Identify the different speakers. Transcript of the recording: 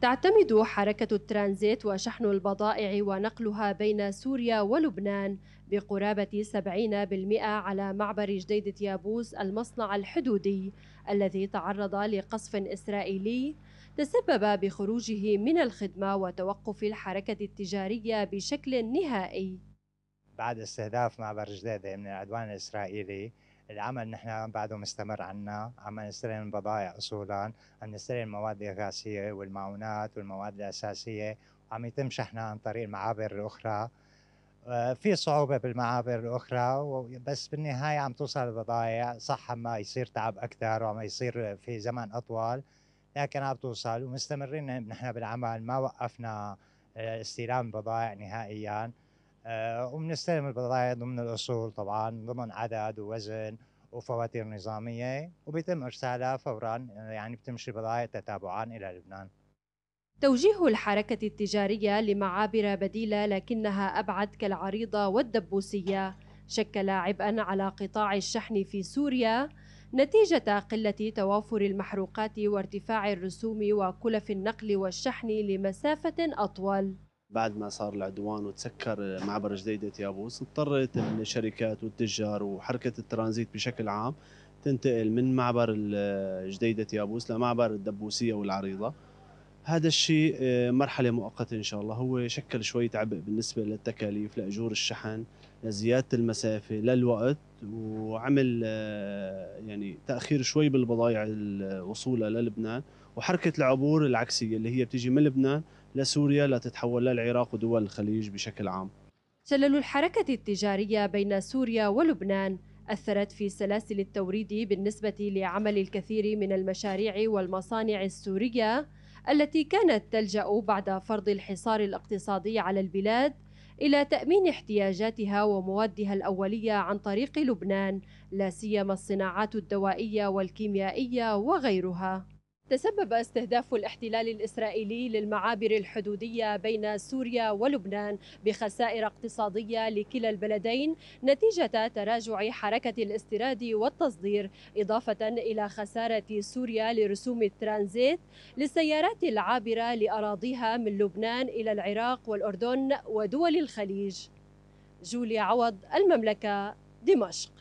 Speaker 1: تعتمد حركة الترانزيت وشحن البضائع ونقلها بين سوريا ولبنان بقرابة 70% على معبر جديدة يابوس المصنع الحدودي الذي تعرض لقصف إسرائيلي تسبب بخروجه من الخدمة وتوقف الحركة التجارية بشكل نهائي
Speaker 2: بعد استهداف معبر جديدة من العدوان الإسرائيلي العمل نحن بعده مستمر عنا عم نستلم بضائع اصولا عم نستلم المواد الاغاثيه والمعونات والمواد الاساسيه وعم يتم شحنها عن طريق المعابر الاخرى آه، في صعوبه بالمعابر الاخرى بس بالنهايه عم توصل البضائع صح ما يصير تعب اكثر وعم يصير في زمن اطول لكن عم توصل ومستمرين نحن بالعمل ما وقفنا آه، استلام البضائع نهائيا آه، وبنستلم البضائع ضمن الاصول طبعا ضمن عدد ووزن وفواتير نظاميه وبيتم ارسالها فورا يعني بتمشي البضائع تتابعا الى لبنان.
Speaker 1: توجيه الحركة التجارية لمعابر بديلة لكنها أبعد كالعريضة والدبوسية شكل عبئا على قطاع الشحن في سوريا نتيجة قلة توافر المحروقات وارتفاع الرسوم وكلف النقل والشحن لمسافة أطول
Speaker 3: بعد ما صار العدوان وتسكر معبر جديدة يابوس اضطرت الشركات والتجار وحركة الترانزيت بشكل عام تنتقل من معبر جديدة يابوس لمعبر الدبوسية والعريضة هذا الشيء آه، مرحلة مؤقتة إن شاء الله هو شكل شوية عبء بالنسبة للتكاليف لأجور الشحن لزيادة المسافة للوقت وعمل آه، يعني تأخير شوي بالبضائع وصولها للبنان وحركة العبور العكسية اللي هي بتيجي من لبنان لسوريا لتتحول للعراق ودول الخليج بشكل عام
Speaker 1: شلل الحركة التجارية بين سوريا ولبنان أثرت في سلاسل التوريد بالنسبة لعمل الكثير من المشاريع والمصانع السورية التي كانت تلجأ بعد فرض الحصار الاقتصادي على البلاد إلى تأمين احتياجاتها وموادها الأولية عن طريق لبنان لا سيما الصناعات الدوائية والكيميائية وغيرها تسبب استهداف الاحتلال الاسرائيلي للمعابر الحدوديه بين سوريا ولبنان بخسائر اقتصاديه لكلا البلدين نتيجه تراجع حركه الاستيراد والتصدير اضافه الى خساره سوريا لرسوم الترانزيت للسيارات العابره لاراضيها من لبنان الى العراق والاردن ودول الخليج. جوليا عوض المملكه دمشق